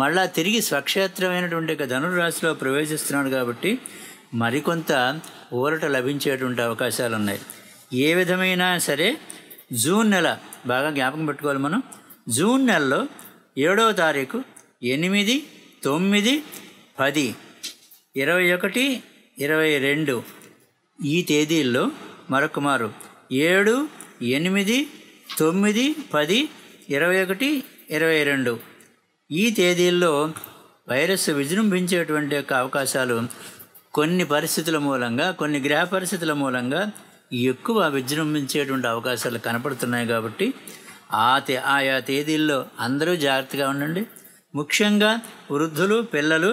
మళ్ళా తిరిగి స్వక్షేత్రమైనటువంటి రాశిలో ప్రవేశిస్తున్నాడు కాబట్టి మరికొంత ఊరట లభించేటువంటి అవకాశాలు ఉన్నాయి ఏ విధమైనా సరే జూన్ నెల బాగా జ్ఞాపకం పెట్టుకోవాలి మనం జూన్ నెలలో ఏడవ తారీఖు ఎనిమిది తొమ్మిది పది ఇరవై ఒకటి ఇరవై రెండు ఈ తేదీల్లో మరొక మారు ఏడు ఎనిమిది తొమ్మిది పది ఇరవై ఒకటి ఇరవై రెండు ఈ తేదీల్లో వైరస్ విజృంభించేటువంటి యొక్క అవకాశాలు కొన్ని పరిస్థితుల మూలంగా కొన్ని గ్రహ పరిస్థితుల మూలంగా ఎక్కువ విజృంభించేటువంటి అవకాశాలు కనపడుతున్నాయి కాబట్టి ఆ తే ఆయా తేదీల్లో అందరూ జాగ్రత్తగా ఉండండి ముఖ్యంగా వృద్ధులు పిల్లలు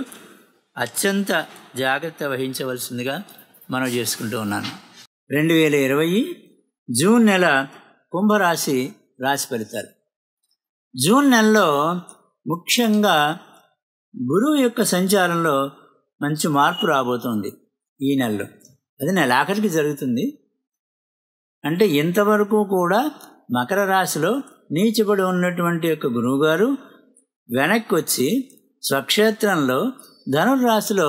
అత్యంత జాగ్రత్త వహించవలసిందిగా మనం చేసుకుంటూ ఉన్నాను రెండు వేల ఇరవై జూన్ నెల కుంభరాశి రాశి ఫలితాలు జూన్ నెలలో ముఖ్యంగా గురువు యొక్క సంచారంలో మంచి మార్పు రాబోతోంది ఈ నెలలో అది నెల ఆఖరికి జరుగుతుంది అంటే ఇంతవరకు కూడా మకర రాశిలో నీచబడి ఉన్నటువంటి యొక్క గురువుగారు వెనక్కి వచ్చి స్వక్షేత్రంలో ధనుర్రాశిలో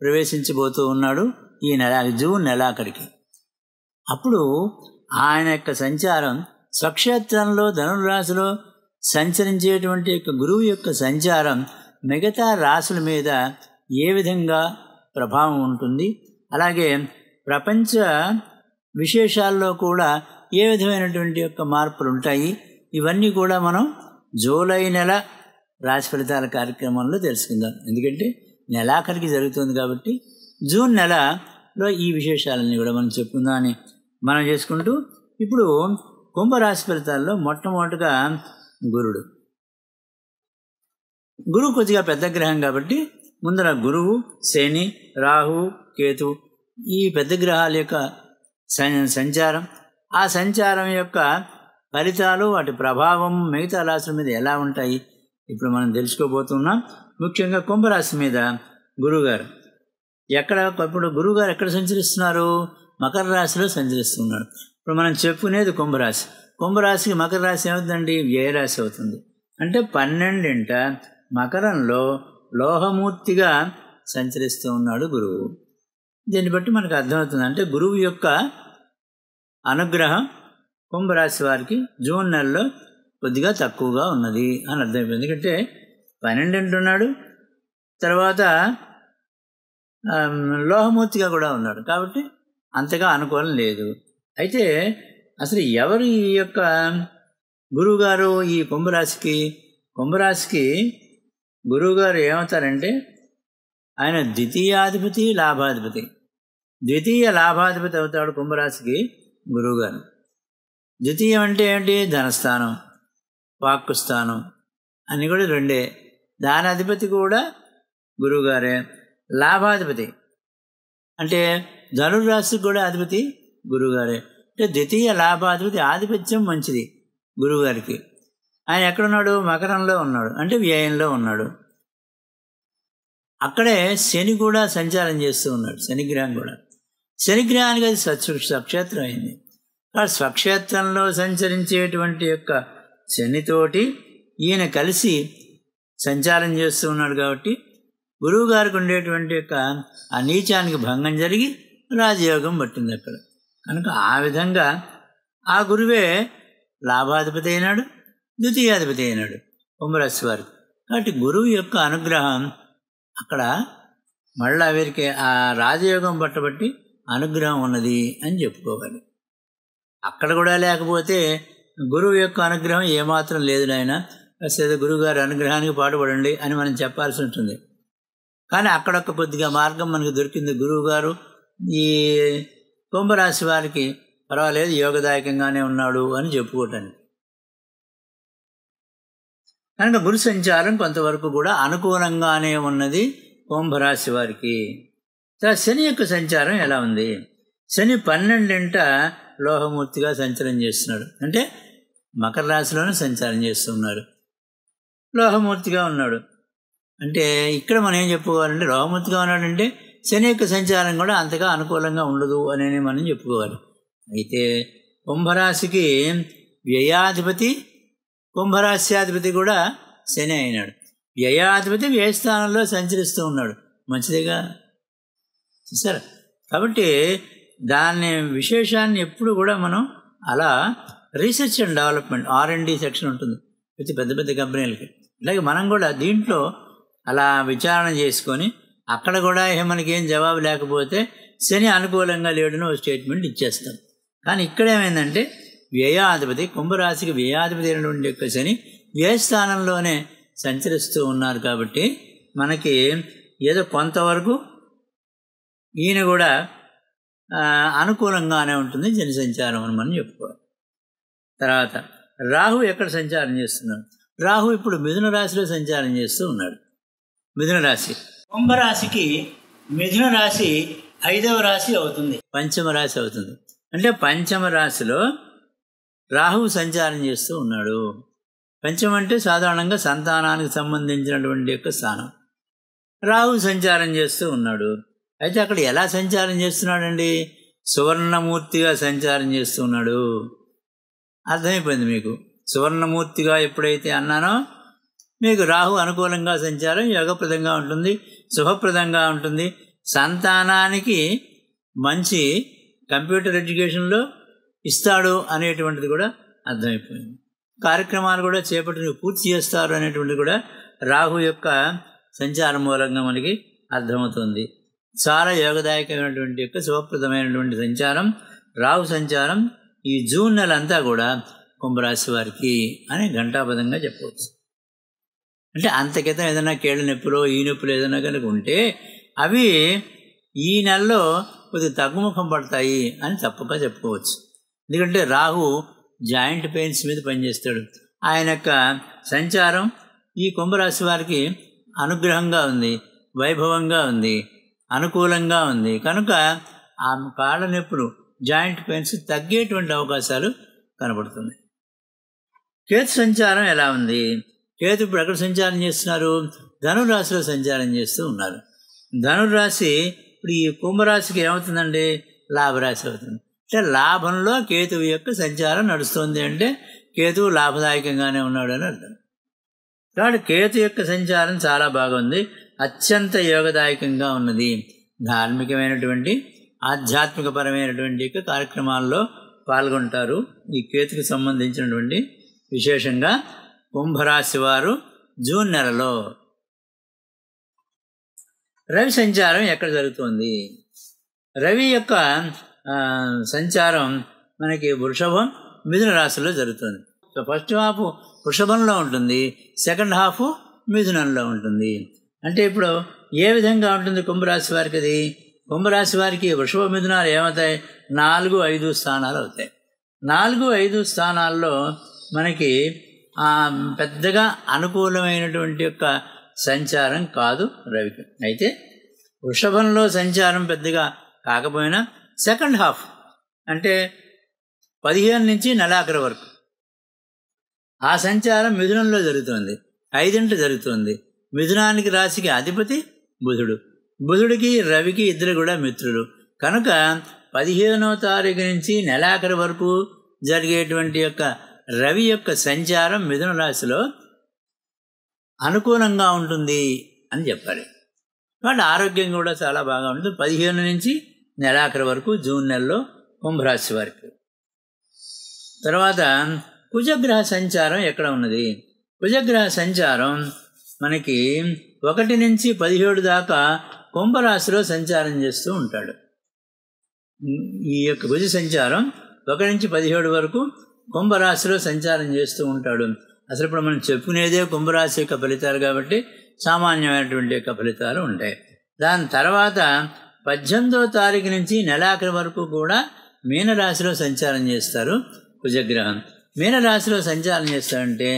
ప్రవేశించబోతూ ఉన్నాడు ఈ నెల జూన్ నెలాఖరికి అప్పుడు ఆయన యొక్క సంచారం స్వక్షేత్రంలో ధనుర్రాశిలో సంచరించేటువంటి యొక్క గురువు యొక్క సంచారం మిగతా రాసుల మీద ఏ విధంగా ప్రభావం ఉంటుంది అలాగే ప్రపంచ విశేషాల్లో కూడా ఏ విధమైనటువంటి యొక్క మార్పులు ఉంటాయి ఇవన్నీ కూడా మనం జూలై నెల రాశి ఫలితాల కార్యక్రమంలో తెలుసుకుందాం ఎందుకంటే నెలాఖరికి జరుగుతుంది కాబట్టి జూన్ నెలలో ఈ విశేషాలన్నీ కూడా మనం చెప్పుకుందామని మనం చేసుకుంటూ ఇప్పుడు కుంభరాశి ఫలితాల్లో మొట్టమొదటిగా గురుడు గురువు కొద్దిగా పెద్ద గ్రహం కాబట్టి ముందర గురువు శని రాహు కేతు ఈ పెద్ద గ్రహాల యొక్క సంచారం ఆ సంచారం యొక్క ఫలితాలు వాటి ప్రభావం మిగతా రాశుల మీద ఎలా ఉంటాయి ఇప్పుడు మనం తెలుసుకోబోతున్నాం ముఖ్యంగా కుంభరాశి మీద గురుగారు ఎక్కడ ఇప్పుడు గురువుగారు ఎక్కడ సంచరిస్తున్నారు మకర రాశిలో సంచరిస్తున్నారు ఇప్పుడు మనం చెప్పుకునేది కుంభరాశి కుంభరాశికి మకర రాశి ఏమవుతుందండి వ్యయరాశి అవుతుంది అంటే పన్నెండింట మకరంలో లోహమూర్తిగా సంచరిస్తూ ఉన్నాడు గురువు దీన్ని బట్టి మనకు అర్థమవుతుంది అంటే గురువు యొక్క అనుగ్రహం కుంభరాశి వారికి జూన్ నెలలో కొద్దిగా తక్కువగా ఉన్నది అని అర్థమైపోయింది ఎందుకంటే పన్నెండింటున్నాడు ఉన్నాడు తర్వాత లోహమూర్తిగా కూడా ఉన్నాడు కాబట్టి అంతగా అనుకూలం లేదు అయితే అసలు ఎవరు ఈ యొక్క గురువుగారు ఈ కుంభరాశికి కుంభరాశికి గురువుగారు ఏమవుతారంటే ఆయన ద్వితీయాధిపతి లాభాధిపతి ద్వితీయ లాభాధిపతి అవుతాడు కుంభరాశికి గురువుగారు ద్వితీయం అంటే ఏంటి ధనస్థానం వాక్కుస్థానం అని కూడా రెండే దాని అధిపతి కూడా గురువుగారే లాభాధిపతి అంటే ధనుర్రాశికి కూడా అధిపతి గురువుగారే అంటే ద్వితీయ లాభాధిపతి ఆధిపత్యం మంచిది గురువుగారికి ఆయన ఎక్కడున్నాడు మకరంలో ఉన్నాడు అంటే వ్యయంలో ఉన్నాడు అక్కడే శని కూడా సంచారం చేస్తూ ఉన్నాడు శనిగ్రహం కూడా శనిగ్రహానికి అది స్వక్ష స్వక్షేత్రం అయింది కాబట్టి స్వక్షేత్రంలో సంచరించేటువంటి యొక్క శనితోటి ఈయన కలిసి సంచారం చేస్తూ ఉన్నాడు కాబట్టి గురువుగారికి ఉండేటువంటి యొక్క ఆ నీచానికి భంగం జరిగి రాజయోగం పట్టింది అక్కడ కనుక ఆ విధంగా ఆ గురువే లాభాధిపతి అయినాడు ద్వితీయాధిపతి అయినాడు కుంభరాశి వారు కాబట్టి గురువు యొక్క అనుగ్రహం అక్కడ మళ్ళా వీరికి ఆ రాజయోగం పట్టబట్టి అనుగ్రహం ఉన్నది అని చెప్పుకోవాలి అక్కడ కూడా లేకపోతే గురువు యొక్క అనుగ్రహం ఏమాత్రం లేదు నాయన సరే గురువుగారి అనుగ్రహానికి పాటుపడండి అని మనం చెప్పాల్సి ఉంటుంది కానీ అక్కడొక్క కొద్దిగా మార్గం మనకు దొరికింది గురువుగారు ఈ కుంభరాశి వారికి పర్వాలేదు యోగదాయకంగానే ఉన్నాడు అని చెప్పుకోవటానికి కనుక గురు సంచారం కొంతవరకు కూడా అనుకూలంగానే ఉన్నది కుంభరాశి వారికి శని యొక్క సంచారం ఎలా ఉంది శని పన్నెండింట లోహమూర్తిగా సంచారం చేస్తున్నాడు అంటే మకర రాశిలోనే సంచారం చేస్తున్నాడు లోహమూర్తిగా ఉన్నాడు అంటే ఇక్కడ మనం ఏం చెప్పుకోవాలంటే లోహమూర్తిగా ఉన్నాడంటే శని యొక్క సంచారం కూడా అంతగా అనుకూలంగా ఉండదు అనేది మనం చెప్పుకోవాలి అయితే కుంభరాశికి వ్యయాధిపతి కుంభరాశ్యాధిపతి కూడా శని అయినాడు వ్యయాధిపతి వ్యయస్థానంలో సంచరిస్తూ ఉన్నాడు మంచిదేగా సరే కాబట్టి దాని విశేషాన్ని ఎప్పుడు కూడా మనం అలా research and development R D section ఉంటుంది ప్రతి పెద్ద పెద్ద కంపెనీలకి అలాగే మనం కూడా దీంట్లో అలా విచారణ చేసుకొని అక్కడ కూడా మనకేం జవాబు లేకపోతే శని అనుకూలంగా లేడని ఒక స్టేట్మెంట్ ఇచ్చేస్తాం కానీ ఇక్కడ ఏమైందంటే వ్యయాధిపతి కుంభరాశికి వ్యయాధిపతి అయినటువంటి యొక్క శని వ్యయస్థానంలోనే సంచరిస్తూ ఉన్నారు కాబట్టి మనకి ఏదో కొంతవరకు ఈయన కూడా అనుకూలంగానే ఉంటుంది జన సంచారం అని మనం చెప్పుకోవాలి తర్వాత రాహు ఎక్కడ సంచారం చేస్తున్నాడు రాహు ఇప్పుడు మిథున రాశిలో సంచారం చేస్తూ ఉన్నాడు మిథున రాశి కుంభరాశికి మిథున రాశి ఐదవ రాశి అవుతుంది పంచమ రాశి అవుతుంది అంటే పంచమ రాశిలో రాహువు సంచారం చేస్తూ ఉన్నాడు పంచమం అంటే సాధారణంగా సంతానానికి సంబంధించినటువంటి యొక్క స్థానం రాహు సంచారం చేస్తూ ఉన్నాడు అయితే అక్కడ ఎలా సంచారం చేస్తున్నాడండి సువర్ణమూర్తిగా సంచారం చేస్తున్నాడు అర్థమైపోయింది మీకు సువర్ణమూర్తిగా ఎప్పుడైతే అన్నానో మీకు రాహు అనుకూలంగా సంచారం యోగప్రదంగా ఉంటుంది శుభప్రదంగా ఉంటుంది సంతానానికి మంచి కంప్యూటర్ ఎడ్యుకేషన్లో ఇస్తాడు అనేటువంటిది కూడా అర్థమైపోయింది కార్యక్రమాలు కూడా చేపట్టిన పూర్తి చేస్తారు అనేటువంటిది కూడా రాహు యొక్క సంచారం మూలంగా మనకి అర్థమవుతుంది చాలా యోగదాయకమైనటువంటి యొక్క శుభప్రదమైనటువంటి సంచారం రాహు సంచారం ఈ జూన్ నెల అంతా కూడా కుంభరాశి వారికి అని ఘంటాపదంగా చెప్పవచ్చు అంటే అంతకితం ఏదైనా కేళ్ళ నొప్పులు ఈ నొప్పులు ఏదైనా కనుక ఉంటే అవి ఈ నెలలో కొద్దిగా తగ్గుముఖం పడతాయి అని తప్పక చెప్పుకోవచ్చు ఎందుకంటే రాహు జాయింట్ పెయిన్స్ మీద పనిచేస్తాడు ఆయన యొక్క సంచారం ఈ కుంభరాశి వారికి అనుగ్రహంగా ఉంది వైభవంగా ఉంది అనుకూలంగా ఉంది కనుక ఆ కాళ్ళ నొప్పులు జాయింట్ పెయిన్స్ తగ్గేటువంటి అవకాశాలు కనబడుతుంది కేతు సంచారం ఎలా ఉంది కేతు ఇప్పుడు ఎక్కడ సంచారం చేస్తున్నారు ధనురాశిలో సంచారం చేస్తూ ఉన్నారు ధనురాశి ఇప్పుడు ఈ కుంభరాశికి ఏమవుతుందండి లాభరాశి అవుతుంది అంటే లాభంలో కేతువు యొక్క సంచారం నడుస్తుంది అంటే కేతువు లాభదాయకంగానే ఉన్నాడు అని అర్థం కాబట్టి కేతు యొక్క సంచారం చాలా బాగుంది అత్యంత యోగదాయకంగా ఉన్నది ధార్మికమైనటువంటి ఆధ్యాత్మికపరమైనటువంటి యొక్క కార్యక్రమాల్లో పాల్గొంటారు ఈ కేతుకు సంబంధించినటువంటి విశేషంగా కుంభరాశి వారు జూన్ నెలలో రవి సంచారం ఎక్కడ జరుగుతుంది రవి యొక్క సంచారం మనకి వృషభం మిథున రాశిలో జరుగుతుంది సో ఫస్ట్ హాఫ్ వృషభంలో ఉంటుంది సెకండ్ హాఫ్ మిథునంలో ఉంటుంది అంటే ఇప్పుడు ఏ విధంగా ఉంటుంది కుంభరాశి వారికి అది కుంభరాశి వారికి వృషభ మిథునాలు ఏమవుతాయి నాలుగు ఐదు స్థానాలు అవుతాయి నాలుగు ఐదు స్థానాల్లో మనకి పెద్దగా అనుకూలమైనటువంటి యొక్క సంచారం కాదు రవికి అయితే వృషభంలో సంచారం పెద్దగా కాకపోయినా సెకండ్ హాఫ్ అంటే పదిహేను నుంచి నెలాఖర వరకు ఆ సంచారం మిథునంలో జరుగుతుంది ఐదింట జరుగుతుంది మిథునానికి రాశికి అధిపతి బుధుడు బుధుడికి రవికి ఇద్దరు కూడా మిత్రులు కనుక పదిహేనో తారీఖు నుంచి నెలాఖరు వరకు జరిగేటువంటి యొక్క రవి యొక్క సంచారం మిథున రాశిలో అనుకూలంగా ఉంటుంది అని చెప్పాలి వాళ్ళ ఆరోగ్యం కూడా చాలా బాగా ఉంటుంది పదిహేను నుంచి నెలాఖరు వరకు జూన్ నెలలో కుంభరాశి వరకు తర్వాత కుజగ్రహ సంచారం ఎక్కడ ఉన్నది కుజగ్రహ సంచారం మనకి ఒకటి నుంచి పదిహేడు దాకా కుంభరాశిలో సంచారం చేస్తూ ఉంటాడు ఈ యొక్క భుజ సంచారం ఒకటి నుంచి పదిహేడు వరకు కుంభరాశిలో సంచారం చేస్తూ ఉంటాడు అసలు ఇప్పుడు మనం చెప్పుకునేదే కుంభరాశి యొక్క ఫలితాలు కాబట్టి సామాన్యమైనటువంటి యొక్క ఫలితాలు ఉంటాయి దాని తర్వాత పద్దెనిమిదో తారీఖు నుంచి నెలాఖరి వరకు కూడా మీనరాశిలో సంచారం చేస్తారు కుజగ్రహం మీనరాశిలో సంచారం చేస్తారంటే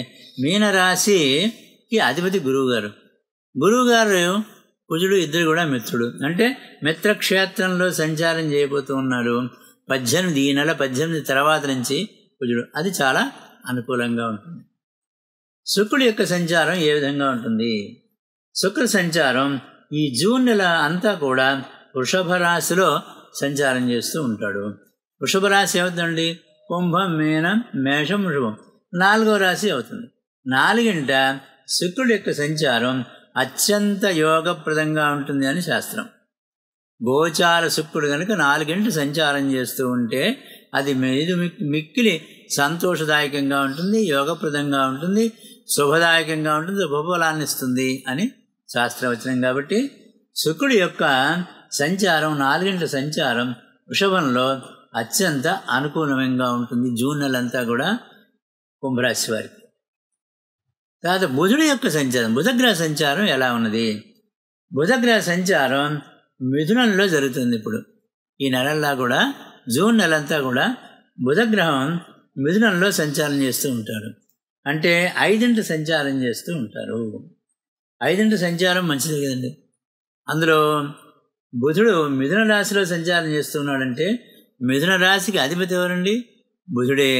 మీనరాశికి అధిపతి గురువుగారు గురువుగారు కుజుడు ఇద్దరు కూడా మిత్రుడు అంటే మిత్రక్షేత్రంలో సంచారం చేయబోతూ ఉన్నారు పద్దెనిమిది ఈ నెల పద్దెనిమిది తర్వాత నుంచి కుజుడు అది చాలా అనుకూలంగా ఉంటుంది శుక్రుడు యొక్క సంచారం ఏ విధంగా ఉంటుంది శుక్ర సంచారం ఈ జూన్ నెల అంతా కూడా వృషభ రాశిలో సంచారం చేస్తూ ఉంటాడు వృషభ రాశి అవుతుంది కుంభం మీనం మేషం వృషభం నాలుగో రాశి అవుతుంది నాలుగింట శుక్రుడి యొక్క సంచారం అత్యంత యోగప్రదంగా ఉంటుంది అని శాస్త్రం గోచార శుక్రుడు కనుక నాలుగింట సంచారం చేస్తూ ఉంటే అది ఇది మిక్కిలి సంతోషదాయకంగా ఉంటుంది యోగప్రదంగా ఉంటుంది శుభదాయకంగా ఉంటుంది శుభఫలాన్ని ఇస్తుంది అని శాస్త్రవచనం కాబట్టి శుక్రుడి యొక్క సంచారం నాలుగింటి సంచారం వృషభంలో అత్యంత అనుకూలంగా ఉంటుంది జూన్ నెల అంతా కూడా కుంభరాశి వారికి తర్వాత బుధుడి యొక్క సంచారం బుధగ్రహ సంచారం ఎలా ఉన్నది బుధగ్రహ సంచారం మిథునంలో జరుగుతుంది ఇప్పుడు ఈ నెలల్లో కూడా జూన్ నెలంతా కూడా బుధగ్రహం మిథునంలో సంచారం చేస్తూ ఉంటాడు అంటే ఐదింట సంచారం చేస్తూ ఉంటారు ఐదింట సంచారం మంచిది కదండి అందులో బుధుడు మిథున రాశిలో సంచారం చేస్తున్నాడంటే మిథున రాశికి అధిపతి ఎవరండి బుధుడే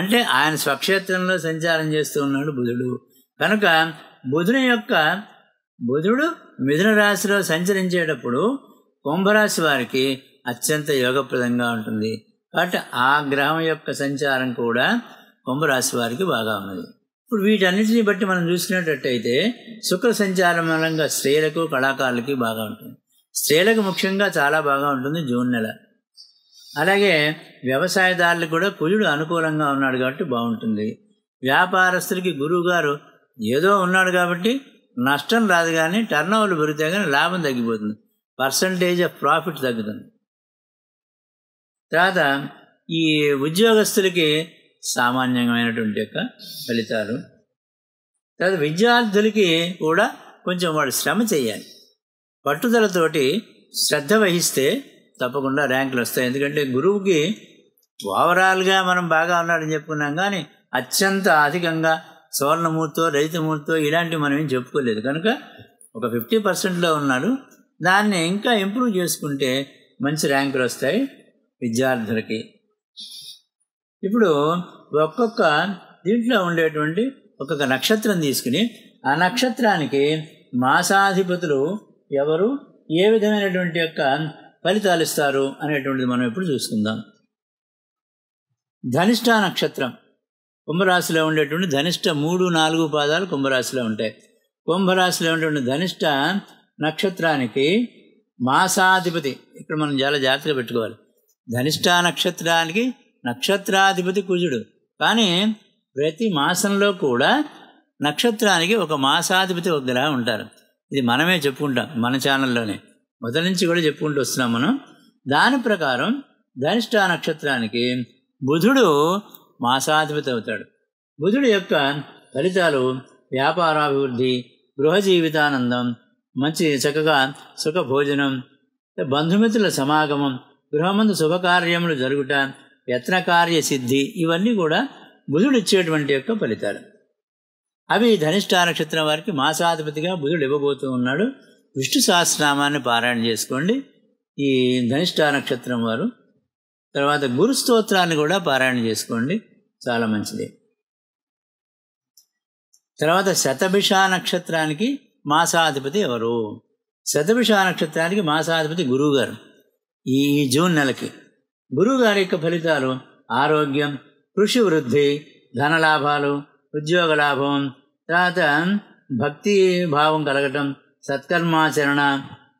అంటే ఆయన స్వక్షేత్రంలో సంచారం చేస్తూ ఉన్నాడు బుధుడు కనుక బుధుని యొక్క బుధుడు మిథున రాశిలో సంచరించేటప్పుడు కుంభరాశి వారికి అత్యంత యోగప్రదంగా ఉంటుంది కాబట్టి ఆ గ్రహం యొక్క సంచారం కూడా కుంభరాశి వారికి బాగా ఉన్నది ఇప్పుడు వీటన్నిటిని బట్టి మనం చూసినట్టయితే శుక్ర సంచారం మూలంగా స్త్రీలకు కళాకారులకి బాగా ఉంటుంది స్త్రీలకు ముఖ్యంగా చాలా బాగా ఉంటుంది జూన్ నెల అలాగే వ్యవసాయదారులకు కూడా కుజుడు అనుకూలంగా ఉన్నాడు కాబట్టి బాగుంటుంది వ్యాపారస్తులకి గురువు గారు ఏదో ఉన్నాడు కాబట్టి నష్టం రాదు కానీ టర్న్ పెరిగితే కానీ లాభం తగ్గిపోతుంది పర్సంటేజ్ ఆఫ్ ప్రాఫిట్ తగ్గుతుంది తర్వాత ఈ ఉద్యోగస్తులకి సామాన్యమైనటువంటి యొక్క ఫలితాలు తర్వాత విద్యార్థులకి కూడా కొంచెం వాడు శ్రమ చేయాలి పట్టుదలతోటి శ్రద్ధ వహిస్తే తప్పకుండా ర్యాంకులు వస్తాయి ఎందుకంటే గురువుకి ఓవరాల్గా మనం బాగా ఉన్నాడని చెప్పుకున్నాం కానీ అత్యంత అధికంగా సువర్ణమూర్తో రజితమూర్తో ఇలాంటివి మనం ఏం చెప్పుకోలేదు కనుక ఒక ఫిఫ్టీ పర్సెంట్లో ఉన్నాడు దాన్ని ఇంకా ఇంప్రూవ్ చేసుకుంటే మంచి ర్యాంకులు వస్తాయి విద్యార్థులకి ఇప్పుడు ఒక్కొక్క దీంట్లో ఉండేటువంటి ఒక్కొక్క నక్షత్రం తీసుకుని ఆ నక్షత్రానికి మాసాధిపతులు ఎవరు ఏ విధమైనటువంటి యొక్క ఫలితాలు ఇస్తారు అనేటువంటిది మనం ఇప్పుడు చూసుకుందాం ధనిష్ట నక్షత్రం కుంభరాశిలో ఉండేటువంటి ధనిష్ట మూడు నాలుగు పాదాలు కుంభరాశిలో ఉంటాయి కుంభరాశిలో ఉండేటువంటి ధనిష్ట నక్షత్రానికి మాసాధిపతి ఇక్కడ మనం చాలా జాగ్రత్తగా పెట్టుకోవాలి ధనిష్టా నక్షత్రానికి నక్షత్రాధిపతి కుజుడు కానీ ప్రతి మాసంలో కూడా నక్షత్రానికి ఒక మాసాధిపతి ఒక గ్రహం ఉంటారు ఇది మనమే చెప్పుకుంటాం మన ఛానల్లోనే మొదటి నుంచి కూడా చెప్పుకుంటూ వస్తున్నాం మనం దాని ప్రకారం ధనిష్ట నక్షత్రానికి బుధుడు మాసాధిపతి అవుతాడు బుధుడు యొక్క ఫలితాలు వ్యాపారాభివృద్ధి గృహ జీవితానందం మంచి చక్కగా సుఖ భోజనం బంధుమిత్రుల సమాగమం గృహమందు శుభకార్యములు జరుగుట యత్నకార్య సిద్ధి ఇవన్నీ కూడా బుధుడు ఇచ్చేటువంటి యొక్క ఫలితాలు అవి ధనిష్ట నక్షత్రం వారికి మాసాధిపతిగా బుధుడు ఇవ్వబోతూ ఉన్నాడు విష్ణు సహస్రనామాన్ని పారాయణ చేసుకోండి ఈ ధనిష్ట నక్షత్రం వారు తర్వాత గురు స్తోత్రాన్ని కూడా పారాయణ చేసుకోండి చాలా మంచిది తర్వాత శతభిష నక్షత్రానికి మాసాధిపతి ఎవరు శతభిష నక్షత్రానికి మాసాధిపతి గురువుగారు ఈ జూన్ నెలకి గురువుగారి యొక్క ఫలితాలు ఆరోగ్యం కృషి వృద్ధి ధనలాభాలు ఉద్యోగ లాభం తర్వాత భక్తి భావం కలగటం సత్కర్మాచరణ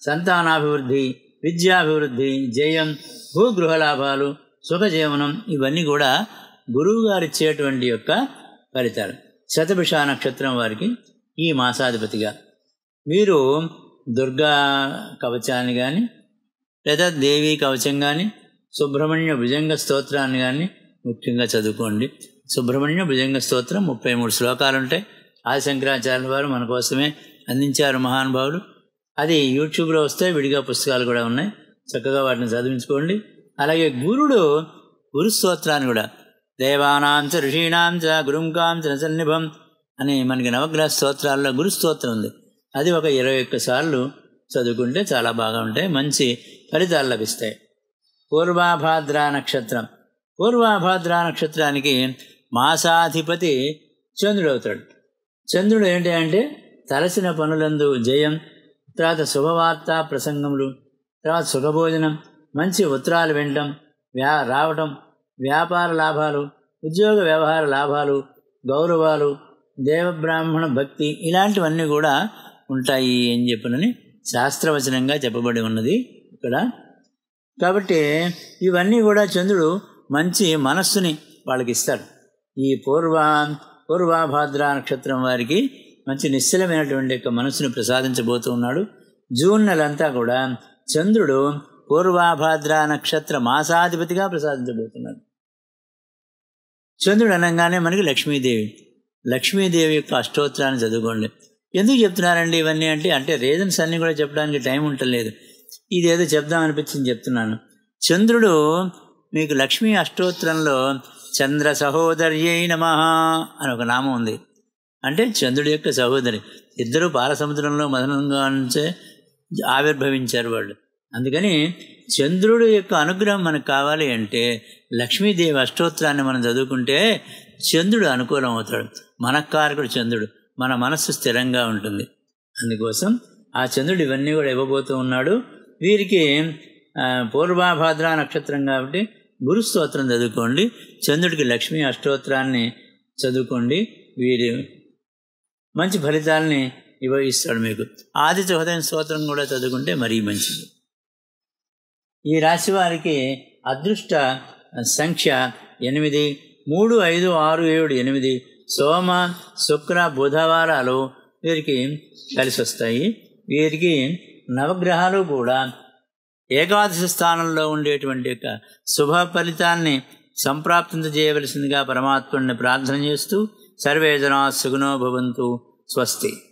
సంతానాభివృద్ధి విద్యాభివృద్ధి జయం భూగృహ లాభాలు సుఖజీవనం ఇవన్నీ కూడా గురువుగారిచ్చేటువంటి యొక్క ఫలితాలు శతభిష నక్షత్రం వారికి ఈ మాసాధిపతిగా మీరు దుర్గా కవచాన్ని కానీ లేదా దేవీ కవచం కానీ సుబ్రహ్మణ్య భుజంగ స్తోత్రాన్ని కానీ ముఖ్యంగా చదువుకోండి సుబ్రహ్మణ్య భుజంగ స్తోత్రం ముప్పై మూడు శ్లోకాలు ఉంటాయి ఆది శంకరాచార్యుల వారు మన కోసమే అందించారు మహానుభావులు అది యూట్యూబ్లో వస్తే విడిగా పుస్తకాలు కూడా ఉన్నాయి చక్కగా వాటిని చదివించుకోండి అలాగే గురుడు గురు స్తోత్రాన్ని కూడా దేవానాంచ ఋషీణాంచ గురుంకాంచ సన్నిభం అని మనకి నవగ్రహ స్తోత్రాల్లో గురు స్తోత్రం ఉంది అది ఒక ఇరవై ఒక్క సార్లు చదువుకుంటే చాలా బాగా ఉంటాయి మంచి ఫలితాలు లభిస్తాయి పూర్వాభాద్ర నక్షత్రం పూర్వాభాద్ర నక్షత్రానికి మాసాధిపతి చంద్రుడవుతాడు చంద్రుడు ఏంటి అంటే తలసిన పనులందు జయం తర్వాత శుభవార్త ప్రసంగములు తర్వాత సుఖభోజనం మంచి ఉత్తరాలు వినడం వ్యా రావటం వ్యాపార లాభాలు ఉద్యోగ వ్యవహార లాభాలు గౌరవాలు దేవబ్రాహ్మణ భక్తి ఇలాంటివన్నీ కూడా ఉంటాయి అని చెప్పినని శాస్త్రవచనంగా చెప్పబడి ఉన్నది ఇక్కడ కాబట్టి ఇవన్నీ కూడా చంద్రుడు మంచి మనస్సుని వాళ్ళకి ఇస్తాడు ఈ పూర్వ పూర్వభాద్ర నక్షత్రం వారికి మంచి నిశ్చలమైనటువంటి యొక్క మనస్సును ప్రసాదించబోతూ ఉన్నాడు జూన్ నెలంతా కూడా చంద్రుడు పూర్వభాద్ర నక్షత్ర మాసాధిపతిగా ప్రసాదించబోతున్నాడు చంద్రుడు అనగానే మనకి లక్ష్మీదేవి లక్ష్మీదేవి యొక్క అష్టోత్తరాన్ని చదువుకోండి ఎందుకు చెప్తున్నారండి ఇవన్నీ అంటే అంటే రీజన్స్ అన్నీ కూడా చెప్పడానికి టైం ఉండలేదు ఇదేదో చెప్దాం అనిపించింది చెప్తున్నాను చంద్రుడు మీకు లక్ష్మీ అష్టోత్తరంలో చంద్ర సహోదర్యై నమ అని ఒక నామం ఉంది అంటే చంద్రుడి యొక్క సహోదరి ఇద్దరు సముద్రంలో మదనంగా నుంచే ఆవిర్భవించారు వాళ్ళు అందుకని చంద్రుడు యొక్క అనుగ్రహం మనకు కావాలి అంటే లక్ష్మీదేవి అష్టోత్తరాన్ని మనం చదువుకుంటే చంద్రుడు అనుకూలం అవుతాడు మనకారకుడు చంద్రుడు మన మనస్సు స్థిరంగా ఉంటుంది అందుకోసం ఆ చంద్రుడు ఇవన్నీ కూడా ఇవ్వబోతూ ఉన్నాడు వీరికి పూర్వాభాద్ర నక్షత్రం కాబట్టి గురు స్తోత్రం చదువుకోండి చంద్రుడికి లక్ష్మీ అష్టోత్రాన్ని చదువుకోండి వీరి మంచి ఫలితాలని ఇవ ఇస్తాడు మీకు ఆదిత్య హృదయం స్తోత్రం కూడా చదువుకుంటే మరీ మంచిది ఈ రాశి వారికి అదృష్ట సంఖ్య ఎనిమిది మూడు ఐదు ఆరు ఏడు ఎనిమిది సోమ శుక్ర బుధవారాలు వీరికి కలిసి వస్తాయి వీరికి నవగ్రహాలు కూడా ఏకాదశి స్థానంలో ఉండేటువంటి యొక్క శుభ ఫలితాన్ని చేయవలసిందిగా పరమాత్ముడిని ప్రార్థన చేస్తూ సర్వేజనా సుగుణో భవంతు స్వస్తి